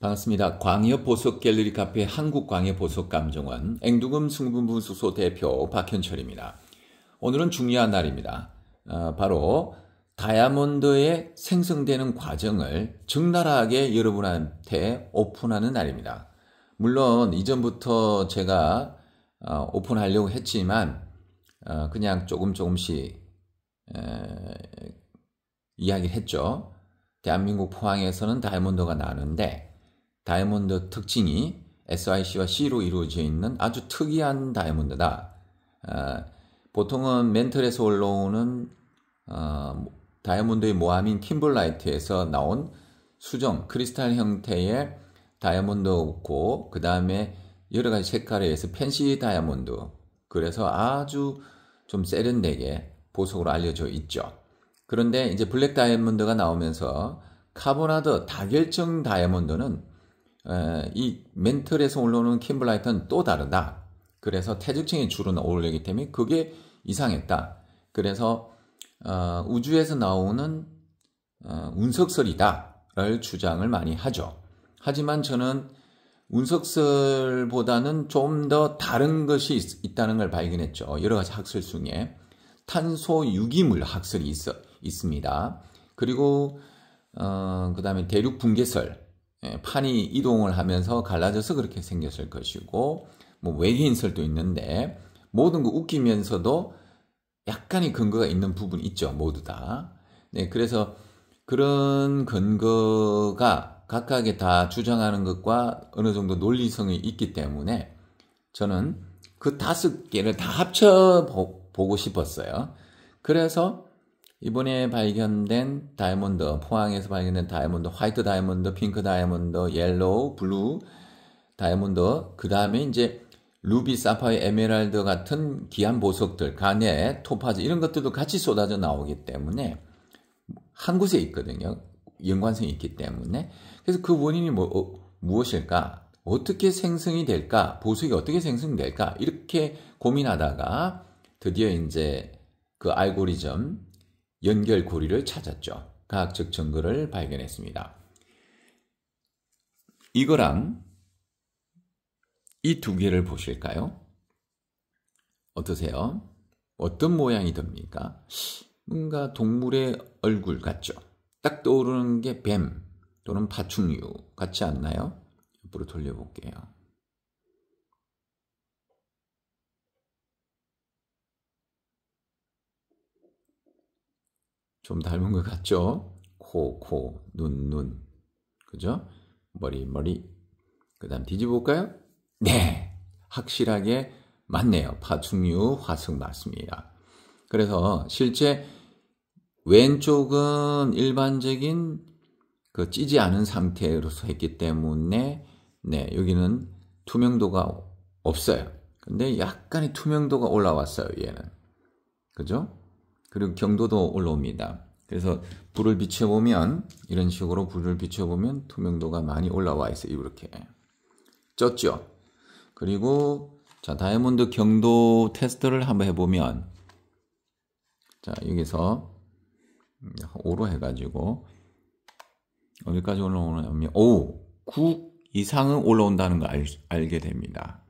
반갑습니다. 광역보석갤러리 카페 한국광역보석감정원 앵두금 승분분수소 대표 박현철입니다. 오늘은 중요한 날입니다. 어, 바로 다이아몬드의 생성되는 과정을 적나라하게 여러분한테 오픈하는 날입니다. 물론 이전부터 제가 어, 오픈하려고 했지만 어, 그냥 조금 조금씩 에, 이야기를 했죠. 대한민국 포항에서는 다이아몬드가 나는데 다이아몬드 특징이 SIC와 C로 이루어져 있는 아주 특이한 다이아몬드다. 어, 보통은 멘틀에서 올라오는 어, 다이아몬드의 모함인 킴블라이트에서 나온 수정 크리스탈 형태의 다이아몬드고 그 다음에 여러 가지 색깔에 의해서 펜시 다이아몬드 그래서 아주 좀 세련되게 보석으로 알려져 있죠. 그런데 이제 블랙 다이아몬드가 나오면서 카보나드 다결정 다이아몬드는 이 멘틀에서 올라오는 캠블라이트는 또 다르다. 그래서 태극층이 주로 어울리기 때문에 그게 이상했다. 그래서 어, 우주에서 나오는 어, 운석설이다를 주장을 많이 하죠. 하지만 저는 운석설보다는 좀 더 다른 것이 있, 다는걸 발견했죠. 여러 가지 학설 중에 탄소 유기물 학설이 있어, 있습니다. 그리고 어, 그 다음에 대륙 붕괴설 예, 판이 이동을 하면서 갈라져서 그렇게 생겼을 것이고 뭐 외계인설도 있는데 모든 거 웃기면서도 약간의 근거가 있는 부분이 있죠 모두 다. 네 그래서 그런 근거가 각각의 다 주장하는 것과 어느 정도 논리성이 있기 때문에 저는 그 다섯 개를 다 합쳐 보고 싶었어요. 그래서 이번에 발견된 다이아몬드, 포항에서 발견된 다이아몬드, 화이트 다이아몬드, 핑크 다이아몬드, 옐로우, 블루 다이아몬드, 그 다음에 이제 루비, 사파이, 에메랄드 같은 귀한 보석들, 간에, 토파즈 이런 것들도 같이 쏟아져 나오기 때문에 한 곳에 있거든요. 연관성이 있기 때문에. 그래서 그 원인이 뭐, 어, 무엇일까? 어떻게 생성이 될까? 보석이 어떻게 생성될까? 이렇게 고민하다가 드디어 이제 그 알고리즘, 연결 고리를 찾았죠. 과학적 증거를 발견했습니다. 이거랑 이 두 개를 보실까요? 어떠세요? 어떤 모양이 듭니까? 뭔가 동물의 얼굴 같죠? 딱 떠오르는 게 뱀 또는 파충류 같지 않나요? 옆으로 돌려볼게요. 좀 닮은 것 같죠? 코, 코, 눈, 눈. 그죠? 머리, 머리. 그 다음 뒤집어 볼까요? 네! 확실하게 맞네요. 파충류 화승 맞습니다. 그래서 실제 왼쪽은 일반적인 그 찌지 않은 상태로서 했기 때문에 네, 여기는 투명도가 없어요. 근데 약간의 투명도가 올라왔어요, 얘는. 그죠? 그리고 경도도 올라옵니다. 그래서 불을 비춰보면 이런 식으로 불을 비춰보면 투명도가 많이 올라와 있어요. 이렇게 쪘죠. 그리고 자 다이아몬드 경도 테스트를 한번 해보면 자 여기서 5로 해가지고 어디까지 올라오냐면 5, 9 이상은 올라온다는 걸 알, 게 됩니다.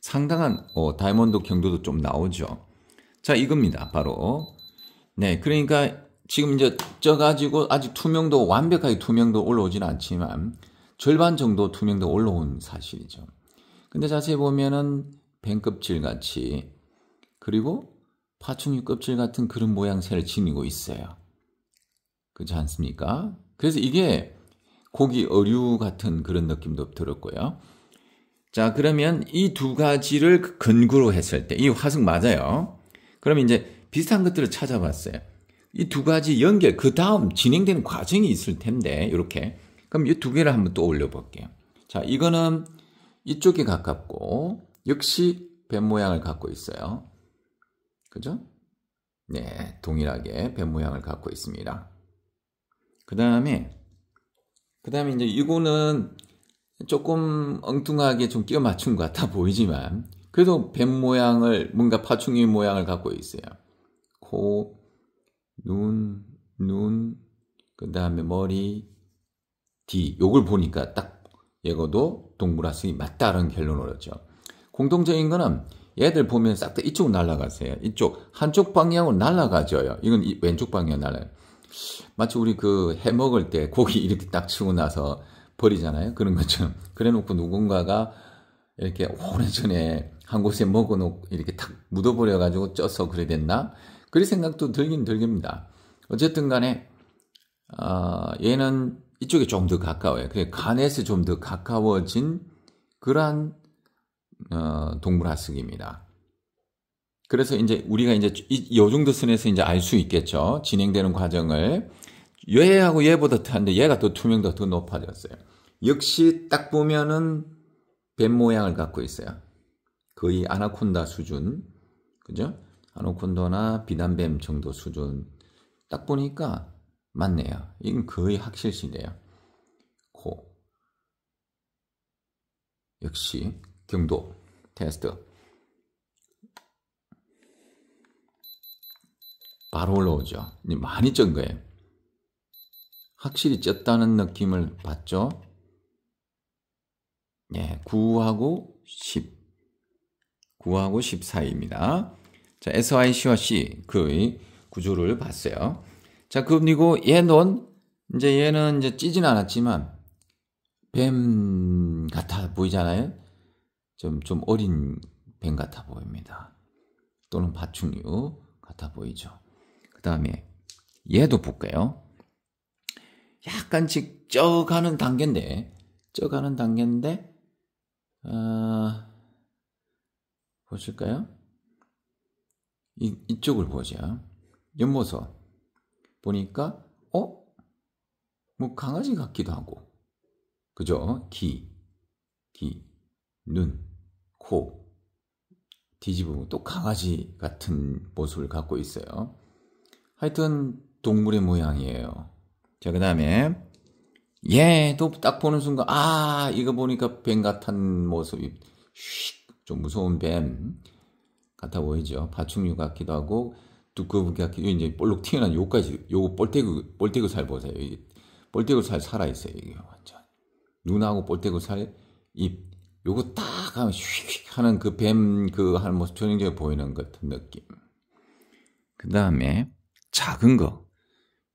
상당한 어, 다이아몬드 경도도 좀 나오죠. 자 이겁니다. 바로 네, 그러니까 지금 이제 쪄가지고 아직 투명도 완벽하게 투명도 올라오진 않지만 절반 정도 투명도 올라온 사실이죠. 근데 자세히 보면은 뱀껍질 같이 그리고 파충류 껍질 같은 그런 모양새를 지니고 있어요. 그렇지 않습니까? 그래서 이게 고기 어류 같은 그런 느낌도 들었고요. 자, 그러면 이 두 가지를 그 근거로 했을 때, 이 화석 맞아요. 그러면 이제 비슷한 것들을 찾아봤어요. 이 두 가지 연결, 그 다음 진행되는 과정이 있을 텐데, 이렇게. 그럼 이 두 개를 한번 또 올려볼게요. 자, 이거는 이쪽에 가깝고, 역시 뱀 모양을 갖고 있어요. 그죠? 네, 동일하게 뱀 모양을 갖고 있습니다. 그 다음에, 그 다음에 이제 이거는 조금 엉뚱하게 좀 끼워 맞춘 것 같아 보이지만, 그래도 뱀 모양을, 뭔가 파충류 모양을 갖고 있어요. 코, 눈, 눈, 그 다음에 머리, 뒤. 요걸 보니까 딱 얘거도 동물학습이 맞다라는 결론을 얻었죠. 공통적인 거는 얘들 보면 싹 다 이쪽으로 날아가세요. 이쪽, 한쪽 방향으로 날아가져요. 이건 이, 왼쪽 방향으로 날아요. 마치 우리 그 해 먹을 때 고기 이렇게 딱 치고 나서 버리잖아요. 그런 것처럼. 그래 놓고 누군가가 이렇게 오래전에 한 곳에 먹어놓고 이렇게 탁 묻어버려가지고 쪄서 그래 됐나? 그런 생각도 들긴 들깁니다. 어쨌든 간에, 어, 얘는 이쪽에 좀 더 가까워요. 그래, 간에서 좀 더 가까워진 그러한, 어, 동물 학습입니다. 그래서 이제 우리가 이제 이, 요 정도 선에서 이제 알 수 있겠죠. 진행되는 과정을. 얘하고 얘보다 더 한데 얘가 더투명도더 높아졌어요. 역시 딱 보면은 뱀 모양을 갖고 있어요. 거의 아나콘다 수준. 그죠? 아노콘도나 비단뱀 정도 수준 딱 보니까 맞네요. 이건 거의 확실시네요. 코 역시 경도 테스트 바로 올라오죠. 많이 쩐 거예요. 확실히 쪘다는 느낌을 받죠. 예, 9하고 10. 9하고 14입니다. 자, SI, C와 C 그의 구조를 봤어요. 자, 그, 그리고 얘는 이제 얘는 이제 찌진 않았지만 뱀 같아 보이잖아요. 좀, 좀 어린 뱀 같아 보입니다. 또는 파충류 같아 보이죠. 그 다음에 얘도 볼까요? 약간씩 쪄가는 단계인데, 쪄가는 단계인데, 어, 보실까요? 이, 이쪽을 보자. 옆모습 보니까 어? 뭐 강아지 같기도 하고 그죠? 귀, 귀, 눈, 코 뒤집으면 또 강아지 같은 모습을 갖고 있어요. 하여튼 동물의 모양이에요. 자, 그 다음에 얘도 예, 딱 보는 순간 아 이거 보니까 뱀 같은 모습이 슉좀 무서운 뱀 같아 보이죠. 파충류 같기도 하고 두꺼비 같기도 하고 이제 볼록 튀어나온 요까지 요거 볼테그 볼테그 살 보세요. 볼테그 살 살아 있어요. 이게 완전 눈하고 볼테그 살입 요거 딱 하면 휙휙 하는 그 뱀그 하는 그 모습 전형적으로 보이는 것 같은 느낌. 그 다음에 작은 거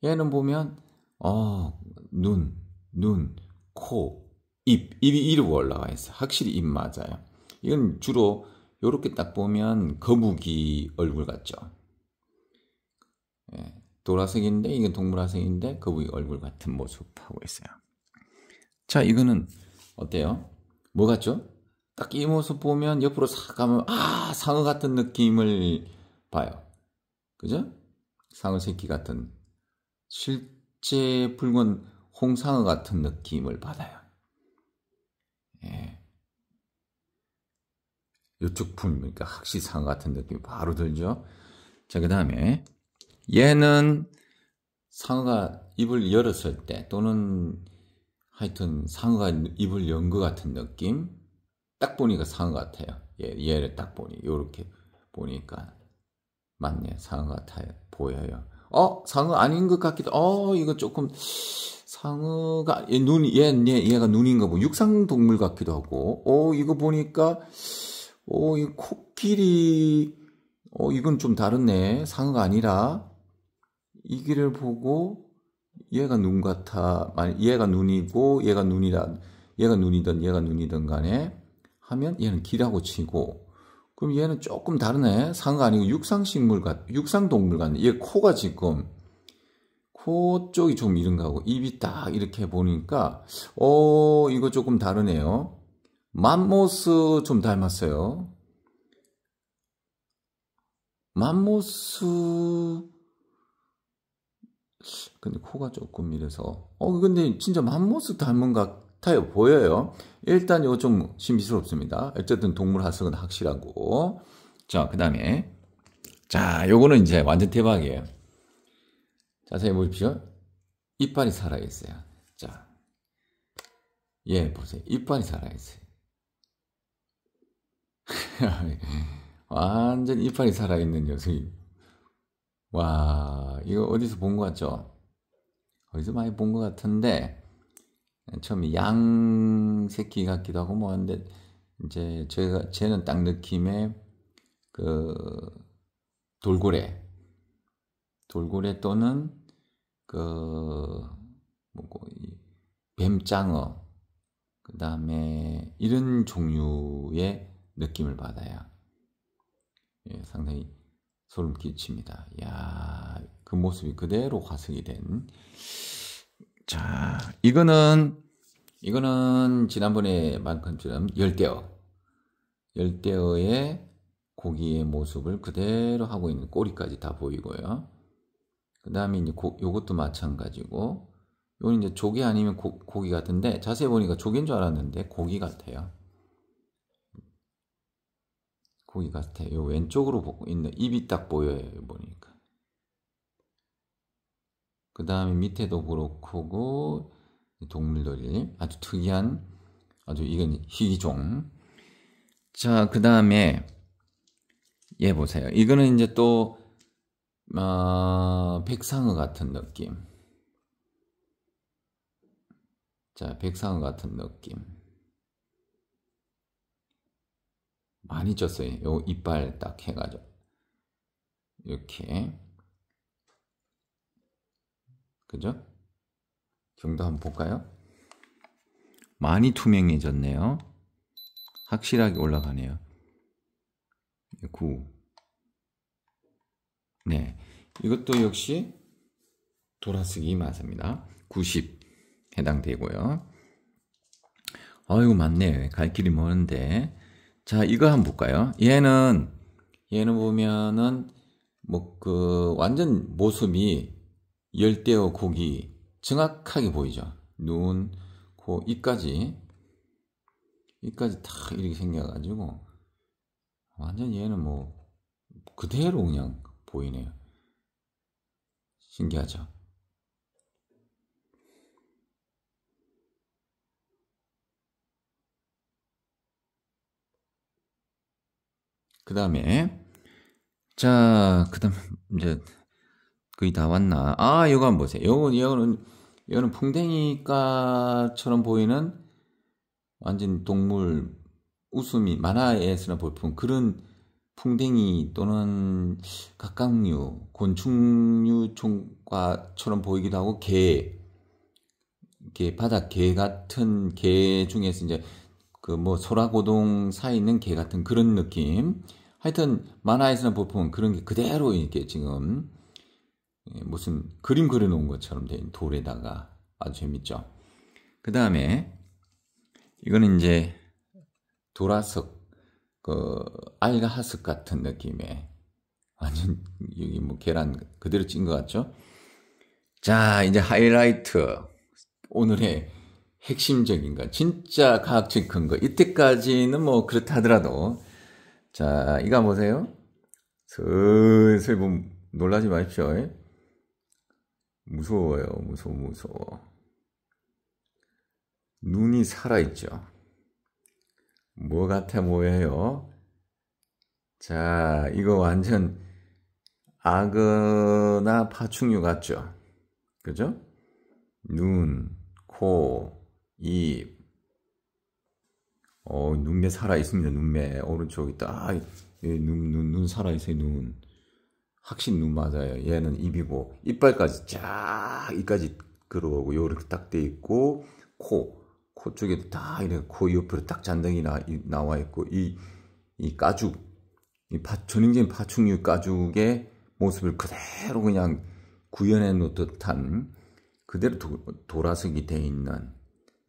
얘는 보면 어 눈, 눈, 코, 입, 입이 이러고 올라와 있어. 확실히 입 맞아요. 이건 주로 이렇게딱 보면 거북이 얼굴 같죠. 예, 도라색인데 이게 동물화색인데 거북이 얼굴 같은 모습하고 있어요. 자, 이거는 어때요? 뭐 같죠? 딱 이 모습 보면 옆으로 싹 가면 아 상어 같은 느낌을 봐요. 그죠? 상어 새끼 같은 실제 붉은 홍상어 같은 느낌을 받아요. 이쪽품 그러니까 학시상 같은 느낌이 바로 들죠? 자, 그 다음에 얘는 상어가 입을 열었을 때 또는 하여튼 상어가 입을 연 것 같은 느낌 딱 보니까 상어 같아요. 얘, 예, 얘를 딱 보니 요렇게 보니까 맞네 상어 같아요. 보여요. 어 상어 아닌 것 같기도. 어 이거 조금 상어가 얘눈얘 얘, 얘, 가 눈인 가고 뭐 육상 동물 같기도 하고. 어 이거 보니까 어, 이 코끼리, 어, 이건 좀 다르네. 상어가 아니라, 이 길을 보고, 얘가 눈 같아. 아니, 얘가 눈이고, 얘가 눈이다. 얘가 눈이든, 얘가 눈이든 간에 하면 얘는 길하고 치고, 그럼 얘는 조금 다르네. 상어가 아니고 육상식물 같, 육상동물 같네. 얘 코가 지금, 코 쪽이 좀이런가 하고, 입이 딱 이렇게 보니까, 어, 이거 조금 다르네요. 맘모스 좀 닮았어요. 맘모스 근데 코가 조금 이래서 어 근데 진짜 맘모스 닮은 것 같아요 보여요 일단 이거 좀 신비스럽습니다 어쨌든 동물 하석은 확실하고 자그 다음에 자 요거는 이제 완전 대박이에요 자세히 보십시오 이빨이 살아있어요 자예 보세요 이빨이 살아있어요 완전 이빨이 살아있는 녀석이. 와, 이거 어디서 본 것 같죠? 어디서 많이 본 것 같은데, 처음에 양 새끼 같기도 하고 뭐 하는데, 이제 제가, 쟤는 딱 느낌에, 그, 돌고래. 돌고래 또는, 그, 뭐고, 그 뱀장어. 그 다음에, 이런 종류의 느낌을 받아야 예, 상당히 소름 끼칩니다. 야, 그 모습이 그대로 화석이 된. 자, 이거는 이거는 지난번에 만큼처럼 열대어 열대어의 고기의 모습을 그대로 하고 있는 꼬리까지 다 보이고요. 그 다음에 이제 고, 요것도 마찬가지고 요건 이제 조개 아니면 고, 고기 같은데 자세히 보니까 조개인 줄 알았는데 고기 같아요. 고기 같아. 요 왼쪽으로 있는 입이 딱 보여요. 보니까. 그 다음에 밑에도 그렇고 동물놀이 아주 특이한 아주 이건 희귀종. 자, 그 다음에 얘 보세요. 이거는 이제 또 어, 백상어 같은 느낌. 자, 백상어 같은 느낌. 많이 쪘어요. 요 이빨 딱 해가지고 이렇게 그죠? 정도 한번 볼까요? 많이 투명해졌네요. 확실하게 올라가네요. 9. 네. 이것도 역시 돌아쓰기 맞습니다. 90 해당되고요. 아이고, 맞네. 갈 길이 먼데 자, 이거 한번 볼까요? 얘는, 얘는 보면은, 뭐, 그, 완전 모습이 열대어 고기 정확하게 보이죠? 눈, 코, 이까지. 입까지다 이렇게 생겨가지고, 완전 얘는 뭐, 그대로 그냥 보이네요. 신기하죠? 그 다음에, 자, 그 다음, 이제, 거의 다 왔나. 아, 이거 한번 보세요. 요건, 요거는, 요거는 풍뎅이과처럼 보이는 완전 동물 웃음이 만화에서나 볼품 그런 풍뎅이 또는 각각류, 곤충류종과처럼 보이기도 하고 개, 개 바닥 개 같은 개 중에서 이제 그뭐 소라고동 사이는 개 같은 그런 느낌. 하여튼 만화에서는 보통 그런 게 그대로 이렇게 지금 예, 무슨 그림 그려놓은 것처럼 된 돌에다가 아주 재밌죠. 그 다음에 이거는 이제 도라석, 그 알가하석 같은 느낌의 완전 여기 뭐 계란 그대로 찐 것 같죠? 자 이제 하이라이트 오늘의 핵심적인 것, 진짜 과학적 인 근거. 이때까지는 뭐 그렇다 하더라도, 자, 이거 보세요. 슬슬 좀 뭐 놀라지 마십시오. 무서워요. 무서워, 무서워. 눈이 살아있죠. 뭐 같아 뭐예요? 자, 이거 완전 아거나 파충류 같죠? 그죠? 눈, 코, 이 어, 눈매 살아 있습니다. 눈매 오른쪽이 딱눈눈눈 살아 있어요. 눈 확신 눈 맞아요. 얘는 입이고 이빨까지 쫙 이까지 끌어오고 요렇게 딱 돼 있고 코 코 쪽에도 딱 이렇게 코 옆으로 딱 잔등이 나, 이, 나와 있고 이이 가죽 이 파, 전형적인 파충류 가죽의 모습을 그대로 그냥 구현해 놓듯한 그대로 도, 돌아서기 돼 있는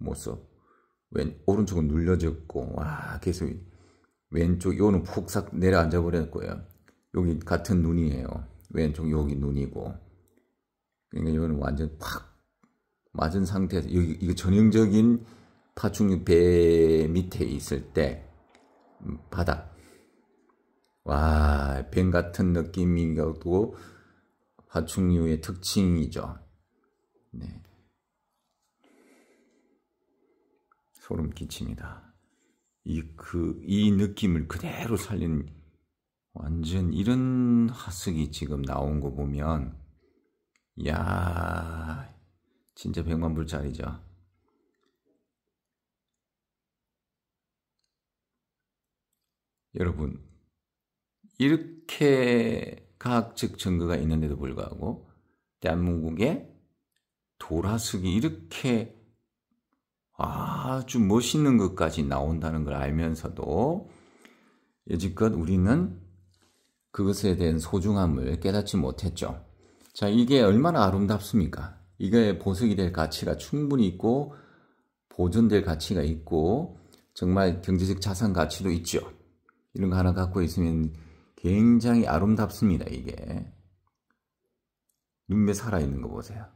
모습. 왼, 오른쪽은 눌려졌고, 와, 계속 왼쪽, 요는 푹 싹 내려앉아 버렸고요. 여기 같은 눈이에요. 왼쪽 여기 눈이고. 그러니까 이는 완전 팍 맞은 상태에서, 여기, 이거 전형적인 파충류 배 밑에 있을 때, 음, 바닥. 와, 뱀 같은 느낌이고, 파충류의 특징이죠. 네. 소름 끼칩니다. 이, 그, 이 느낌을 그대로 살린 완전 이런 하숙이 지금 나온 거 보면, 야 진짜 백만불짜리죠. 여러분, 이렇게 과학적 증거가 있는데도 불구하고, 대한민국의 도라숙이 이렇게 아주 멋있는 것까지 나온다는 걸 알면서도 여지껏 우리는 그것에 대한 소중함을 깨닫지 못했죠. 자, 이게 얼마나 아름답습니까? 이게 보석이 될 가치가 충분히 있고 보존될 가치가 있고 정말 경제적 자산 가치도 있죠. 이런 거 하나 갖고 있으면 굉장히 아름답습니다, 이게. 눈매 살아있는 거 보세요.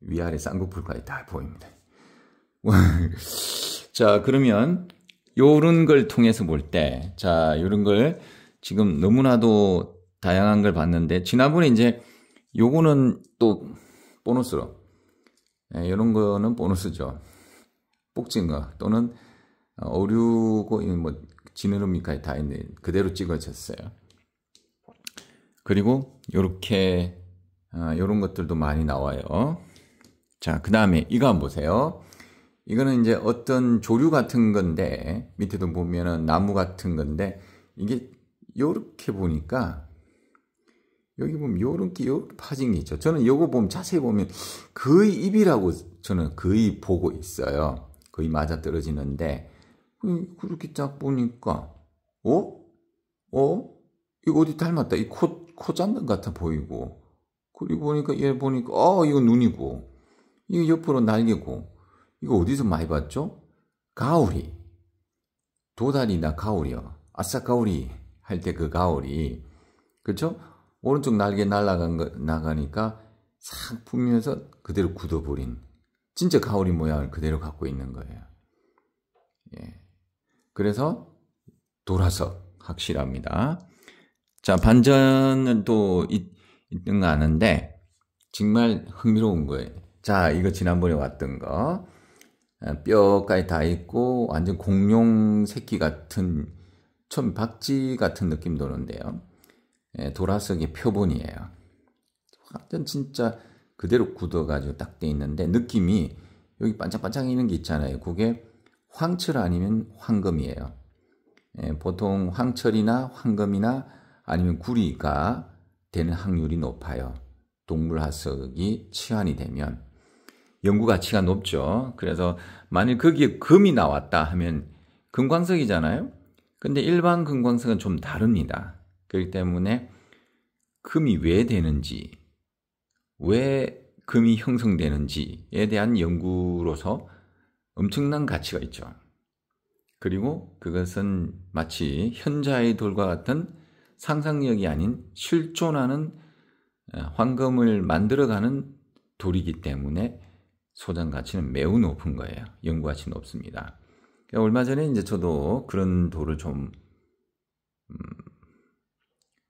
위아래 쌍꺼풀까지 다 보입니다. 자, 그러면 요런 걸 통해서 볼 때, 자, 요런 걸 지금 너무나도 다양한 걸 봤는데, 지난번에 이제 요거는 또 보너스로, 예, 요런 거는 보너스죠. 복진거 또는 어, 어류고, 뭐, 지느러미까지 다 있는, 그대로 찍어졌어요. 그리고 요렇게, 아, 요런 것들도 많이 나와요. 자, 그 다음에 이거 한번 보세요. 이거는 이제 어떤 조류 같은 건데 밑에도 보면은 나무 같은 건데 이게 요렇게 보니까 여기 보면 요렇게 요 파진 게 있죠. 저는 요거 보면 자세히 보면 거의 입이라고 저는 거의 보고 있어요. 거의 맞아 떨어지는데 그, 그렇게 딱 보니까 어? 어? 이거 어디 닮았다. 이 코, 코 잡는 같아 보이고. 그리고 보니까 얘 보니까 어, 이거 눈이고. 이거 옆으로 날개고. 이거 어디서 많이 봤죠? 가오리. 도다리나 가오리요. 아싸 가오리 할 때 그 가오리. 그렇죠? 오른쪽 날개 날아간 거, 나가니까 싹 풀면서 그대로 굳어버린 진짜 가오리 모양을 그대로 갖고 있는 거예요. 예. 그래서 돌아서 확실합니다. 자, 반전은 또 있, 있는 거 아는데 정말 흥미로운 거예요. 자, 이거 지난번에 왔던 거. 아, 뼈까지 다 있고 완전 공룡 새끼 같은 좀 박쥐 같은 느낌 도는데요. 예, 도라석의 표본이에요. 완전 진짜 그대로 굳어가지고 딱 돼 있는데 느낌이 여기 반짝반짝있는게 있잖아요. 그게 황철 아니면 황금이에요. 예, 보통 황철이나 황금이나 아니면 구리가 되는 확률이 높아요. 동물 화석이 치환이 되면 연구 가치가 높죠. 그래서 만일 거기에 금이 나왔다 하면 금광석이잖아요. 근데 일반 금광석은 좀 다릅니다. 그렇기 때문에 금이 왜 되는지, 왜 금이 형성되는지에 대한 연구로서 엄청난 가치가 있죠. 그리고 그것은 마치 현자의 돌과 같은 상상력이 아닌 실존하는 어, 황금을 만들어가는 돌이기 때문에 소장 가치는 매우 높은 거예요. 연구 가치 높습니다. 그러니까 얼마 전에 이제 저도 그런 도를 좀, 음,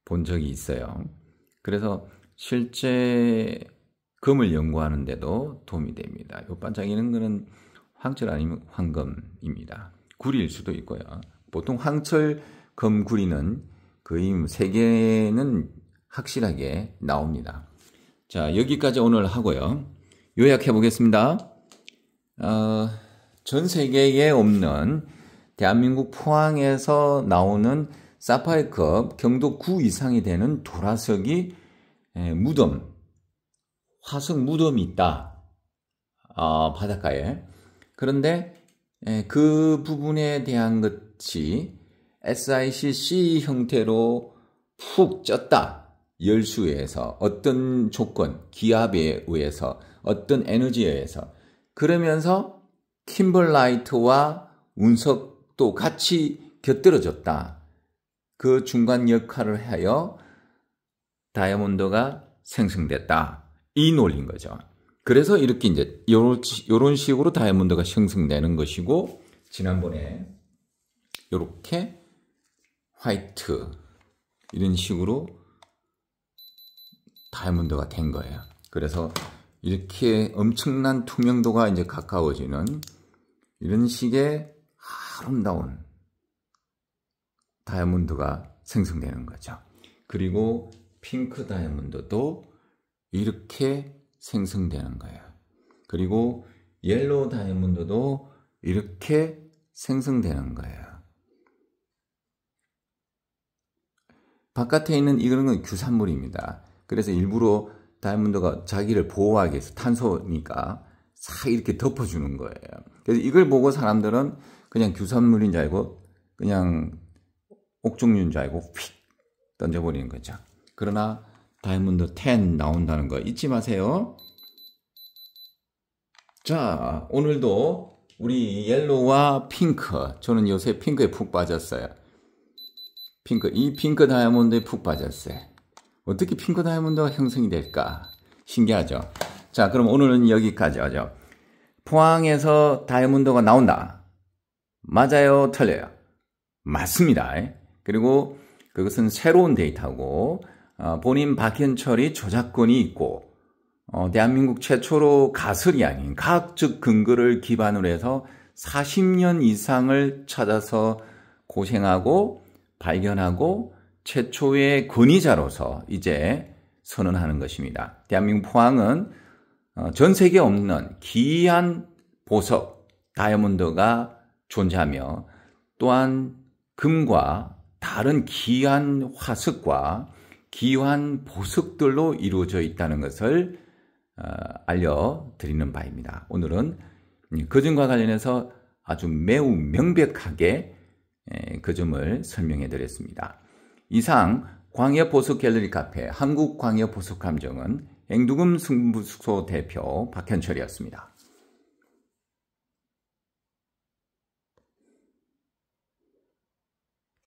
본 적이 있어요. 그래서 실제 금을 연구하는데도 도움이 됩니다. 요 반짝이는 거는 황철 아니면 황금입니다. 구리일 수도 있고요. 보통 황철 금구리는 거의 뭐 세 개는 확실하게 나옵니다. 자, 여기까지 오늘 하고요. 요약해 보겠습니다. 어, 전 세계에 없는 대한민국 포항에서 나오는 사파이컵 경도 9 이상이 되는 도라석이 에, 무덤, 화석 무덤이 있다. 어, 바닷가에. 그런데 에, 그 부분에 대한 것이 SICC 형태로 푹 쪘다. 열수에서 어떤 조건, 기압에 의해서 어떤 에너지에 의해서. 그러면서 킴벌라이트와 운석도 같이 곁들여졌다. 그 중간 역할을 하여 다이아몬드가 생성됐다. 이 논리인 거죠. 그래서 이렇게 이제 요런, 식으로 다이아몬드가 생성되는 것이고 지난번에 이렇게 화이트 이런 식으로 다이아몬드가 된 거예요. 그래서 이렇게 엄청난 투명도가 이제 가까워지는 이런 식의 아름다운 다이아몬드가 생성되는 거죠. 그리고 핑크 다이아몬드도 이렇게 생성되는 거예요. 그리고 옐로우 다이아몬드도 이렇게 생성되는 거예요. 바깥에 있는 이런 건 규산물입니다. 그래서 일부러 다이아몬드가 자기를 보호하기 위해서 탄소니까 싹 이렇게 덮어주는 거예요. 그래서 이걸 보고 사람들은 그냥 규산물인 줄 알고 그냥 옥중류인 줄 알고 휙 던져버리는 거죠. 그러나 다이아몬드 10 나온다는 거 잊지 마세요. 자, 오늘도 우리 옐로와 우 핑크. 저는 요새 핑크에 푹 빠졌어요. 핑크, 이 핑크 다이아몬드에 푹 빠졌어요. 어떻게 핑크 다이아몬드가 형성이 될까? 신기하죠? 자, 그럼 오늘은 여기까지 하죠. 포항에서 다이아몬드가 나온다. 맞아요, 틀려요. 맞습니다. 그리고 그것은 새로운 데이터고, 어, 본인 박현철이 저작권이 있고, 어, 대한민국 최초로 가설이 아닌 과학적 근거를 기반으로 해서 40년 이상을 찾아서 고생하고 발견하고 최초의 권위자로서 이제 선언하는 것입니다. 대한민국 포항은 어, 전 세계에 없는 기이한 보석, 다이아몬드가 존재하며 또한 금과 다른 기이한 화석과 기이한 보석들로 이루어져 있다는 것을 어, 알려드리는 바입니다. 오늘은 그 점과 관련해서 아주 매우 명백하게 그 점을 설명해 드렸습니다. 이상 광야 보석 갤러리 카페 한국 광야 보석 감정은 앵두금 승부숙소 대표 박현철이었습니다.